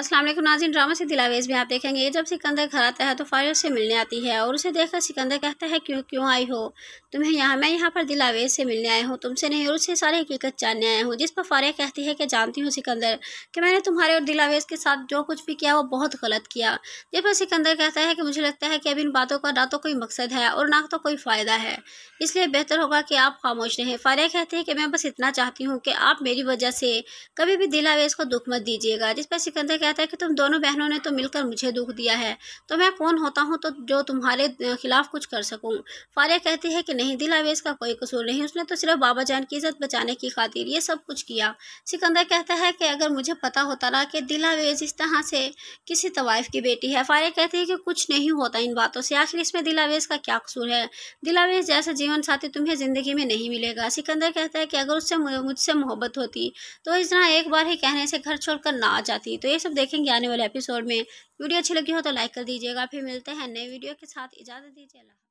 असलम नाजिन drama से दिलावेज भी आप देखेंगे जब सिकंदर घर आता है तो फायरोज से मिलने आती है और उसे देखकर सिकंदर कहता है क्यों क्यों आई हो तुम्हें यहाँ मैं यहाँ पर दिलावेज से मिलने आया हूँ तुमसे नहीं और उससे सारी हकीकत जानने आया हूँ जिस पर फारिया कहती है कि जानती हूँ सिकंदर कि मैंने तुम्हारे और दिलावेज के साथ जो कुछ भी किया वो बहुत गलत किया जिस पर सिकंदर कहता है कि मुझे लगता है कि अब इन बातों का ना तो कोई मकसद है और ना तो कोई फ़ायदा है इसलिए बेहतर होगा कि आप खामोश रहें फारिया कहती है कि मैं बस इतना चाहती हूँ कि आप मेरी वजह से कभी भी दिलावेज को दुख मत दीजिएगा जिस पर सिकंदर कहता है कि तुम दोनों बहनों ने तो मिलकर मुझे दुख दिया है तो मैं कौन होता हूँ तो जो तुम्हारे खिलाफ कुछ कर सकूँ फारिया कहती है कि नहीं दिलावेज का कोई कसूर नहीं उसने तो सिर्फ बाबा जान की इज्जत बचाने की खातिर ये सब कुछ किया सिकंदर कहता है कि अगर मुझे पता होता ना कि दिलावेज इस तरह से किसी तवाइफ की बेटी है फारिया कहती है कि कुछ नहीं होता इन बातों से आखिर इसमें दिलावेज का क्या कसूर है दिलावेज जैसा जीवन साथी तुम्हें ज़िंदगी में नहीं मिलेगा सिकंदर कहता है कि अगर उससे मुझसे मोहब्बत होती तो इस तरह एक बार ही कहने से घर छोड़कर ना आ जाती तो ये सब सब देखेंगे आने वाले एपिसोड में वीडियो अच्छी लगी हो तो लाइक कर दीजिएगा फिर मिलते हैं नए वीडियो के साथ इजाज़त दीजिए